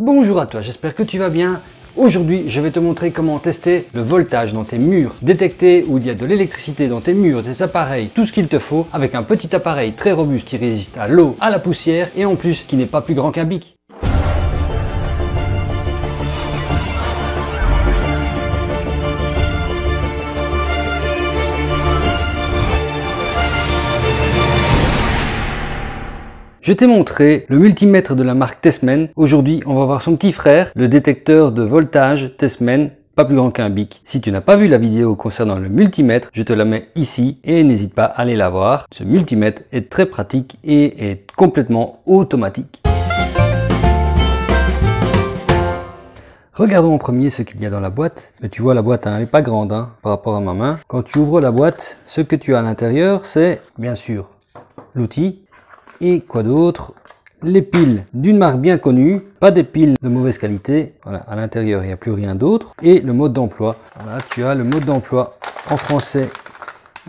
Bonjour à toi, j'espère que tu vas bien. Aujourd'hui, je vais te montrer comment tester le voltage dans tes murs, détecter où il y a de l'électricité dans tes murs, tes appareils, tout ce qu'il te faut avec un petit appareil très robuste qui résiste à l'eau, à la poussière et en plus qui n'est pas plus grand qu'un bic. Je t'ai montré le multimètre de la marque TESMEN. Aujourd'hui, on va voir son petit frère, le détecteur de voltage TESMEN, pas plus grand qu'un bic. Si tu n'as pas vu la vidéo concernant le multimètre, je te la mets ici et n'hésite pas à aller la voir. Ce multimètre est très pratique et est complètement automatique. Regardons en premier ce qu'il y a dans la boîte. Mais tu vois, la boîte, hein, elle n'est pas grande hein, par rapport à ma main. Quand tu ouvres la boîte, ce que tu as à l'intérieur, c'est bien sûr l'outil, et quoi d'autre les piles d'une marque bien connue, pas des piles de mauvaise qualité. Voilà, à l'intérieur, il n'y a plus rien d'autre. Et le mode d'emploi. Voilà, tu as le mode d'emploi en français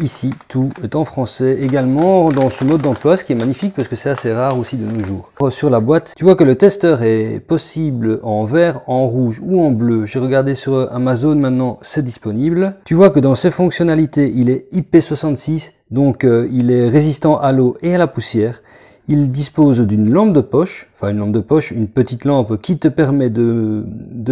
ici. Tout est en français également dans ce mode d'emploi, ce qui est magnifique parce que c'est assez rare aussi de nos jours. Oh, sur la boîte, tu vois que le testeur est possible en vert, en rouge ou en bleu. J'ai regardé sur Amazon maintenant, c'est disponible. Tu vois que dans ses fonctionnalités, il est IP66, donc euh, il est résistant à l'eau et à la poussière. Il dispose d'une lampe de poche, enfin une lampe de poche, une petite lampe qui te permet de,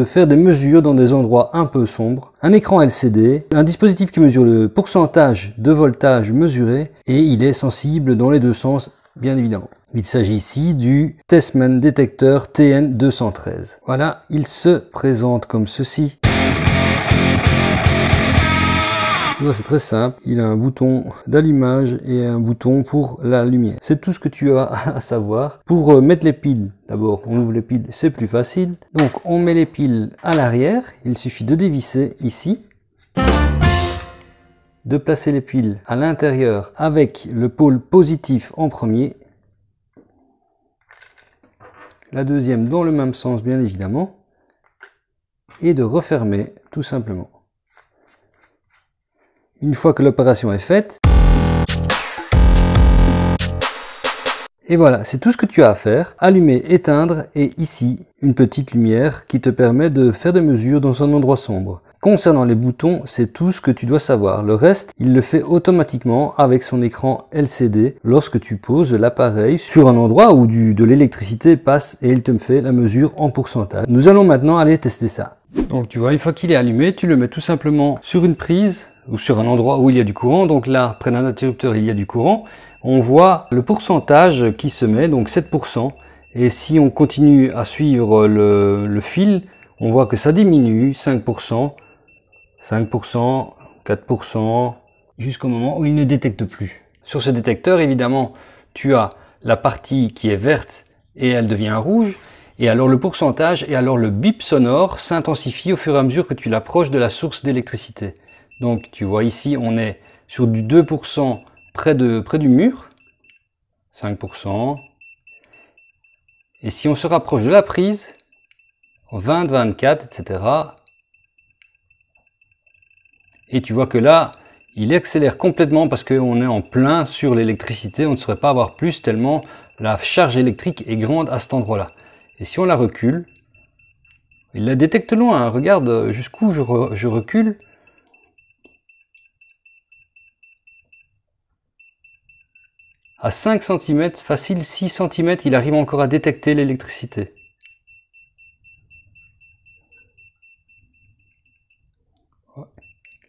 faire des mesures dans des endroits un peu sombres, un écran LCD, un dispositif qui mesure le pourcentage de voltage mesuré et il est sensible dans les deux sens bien évidemment. Il s'agit ici du Tessman détecteur TN213. Voilà, il se présente comme ceci. c'est très simple. Il a un bouton d'allumage et un bouton pour la lumière. C'est tout ce que tu as à savoir. Pour euh, mettre les piles, d'abord, on ouvre les piles, c'est plus facile. Donc, on met les piles à l'arrière. Il suffit de dévisser ici de placer les piles à l'intérieur avec le pôle positif en premier, la deuxième dans le même sens bien évidemment, et de refermer tout simplement. Une fois que l'opération est faite, Et voilà, c'est tout ce que tu as à faire. Allumer, éteindre et ici, une petite lumière qui te permet de faire des mesures dans un endroit sombre. Concernant les boutons, c'est tout ce que tu dois savoir. Le reste, il le fait automatiquement avec son écran LCD lorsque tu poses l'appareil sur un endroit où du, de l'électricité passe et il te fait la mesure en pourcentage. Nous allons maintenant aller tester ça. Donc tu vois, une fois qu'il est allumé, tu le mets tout simplement sur une prise ou sur un endroit où il y a du courant, donc là, près d'un interrupteur, il y a du courant, on voit le pourcentage qui se met, donc 7%, et si on continue à suivre le, le fil, on voit que ça diminue, 5%, 5%, 4%, jusqu'au moment où il ne détecte plus. Sur ce détecteur, évidemment, tu as la partie qui est verte et elle devient rouge, et alors le pourcentage et alors le bip sonore s'intensifie au fur et à mesure que tu l'approches de la source d'électricité. Donc tu vois ici, on est sur du 2% près, de, près du mur, 5%. Et si on se rapproche de la prise, 20, 24, etc. Et tu vois que là, il accélère complètement parce qu'on est en plein sur l'électricité, on ne saurait pas avoir plus tellement la charge électrique est grande à cet endroit-là. Et si on la recule, il la détecte loin, hein. regarde euh, jusqu'où je recule, À 5 cm, facile 6 cm, il arrive encore à détecter l'électricité.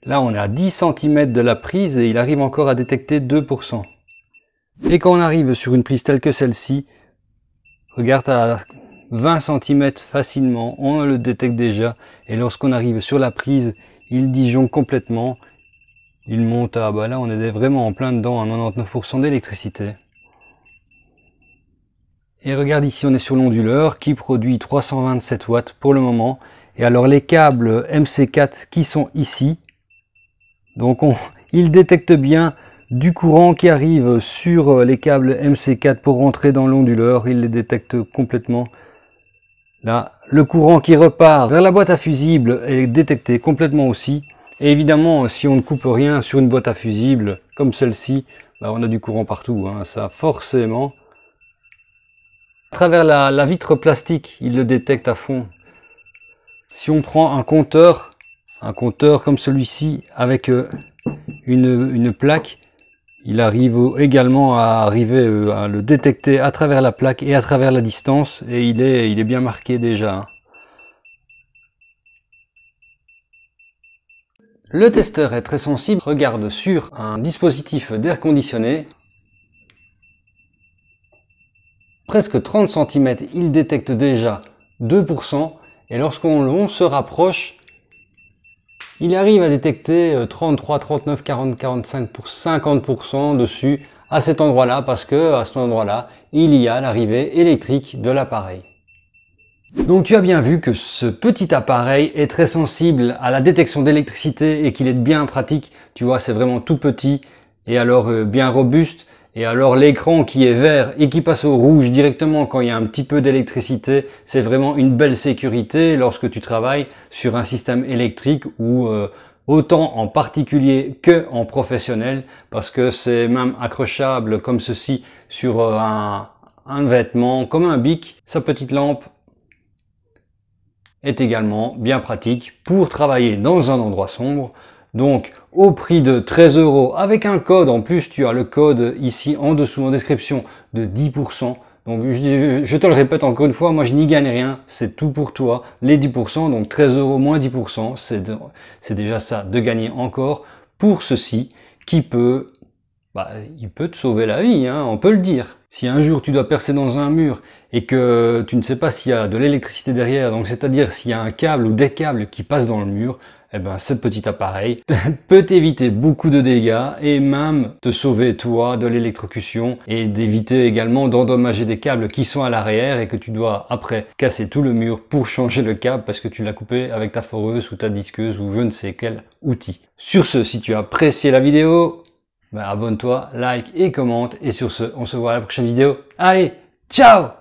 Là, on est à 10 cm de la prise et il arrive encore à détecter 2%. Et quand on arrive sur une prise telle que celle-ci, regarde à 20 cm facilement, on le détecte déjà. Et lorsqu'on arrive sur la prise, il disjoncte complètement il monte Bah là, on était vraiment en plein dedans, à 99% d'électricité. Et regarde ici, on est sur l'onduleur qui produit 327 watts pour le moment. Et alors les câbles MC4 qui sont ici, donc on, ils détectent bien du courant qui arrive sur euh, les câbles MC4 pour rentrer dans l'onduleur, ils les détectent complètement. Là, le courant qui repart vers la boîte à fusibles est détecté complètement aussi. Et évidemment, si on ne coupe rien sur une boîte à fusibles comme celle-ci, bah, on a du courant partout, hein, ça forcément. À travers la, vitre plastique, il le détecte à fond. Si on prend un compteur, un compteur comme celui-ci avec euh, une, plaque, il arrive également à arriver euh, à le détecter à travers la plaque et à travers la distance et il il est bien marqué déjà. Hein. Le testeur est très sensible, regarde sur un dispositif d'air conditionné. Presque 30 cm, il détecte déjà 2% et lorsqu'on se rapproche, il arrive à détecter 33, 39, 40, 45, pour 50% dessus à cet endroit-là parce que à cet endroit-là, il y a l'arrivée électrique de l'appareil. Donc tu as bien vu que ce petit appareil est très sensible à la détection d'électricité et qu'il est bien pratique. Tu vois, c'est vraiment tout petit et alors euh, bien robuste. Et alors l'écran qui est vert et qui passe au rouge directement quand il y a un petit peu d'électricité, c'est vraiment une belle sécurité lorsque tu travailles sur un système électrique ou euh, autant en particulier que en professionnel parce que c'est même accrochable comme ceci sur euh, un, un vêtement, comme un bic, sa petite lampe est également bien pratique pour travailler dans un endroit sombre. Donc au prix de 13 euros avec un code en plus, tu as le code ici en dessous en description de 10%. Donc je, te le répète encore une fois, moi je n'y gagne rien, c'est tout pour toi. Les 10%, donc 13 euros moins 10%, c'est déjà ça de gagner encore pour ceci qui peut bah, il peut te sauver la vie, hein, on peut le dire. Si un jour tu dois percer dans un mur et que tu ne sais pas s'il y a de l'électricité derrière, donc c'est-à-dire s'il y a un câble ou des câbles qui passent dans le mur, eh ben, ce petit appareil peut éviter beaucoup de dégâts et même te sauver toi de l'électrocution et d'éviter également d'endommager des câbles qui sont à l'arrière et que tu dois après casser tout le mur pour changer le câble parce que tu l'as coupé avec ta foreuse ou ta disqueuse ou je ne sais quel outil. Sur ce, si tu as apprécié la vidéo, ben, abonne-toi, like et commente. Et sur ce, on se voit à la prochaine vidéo. Allez, ciao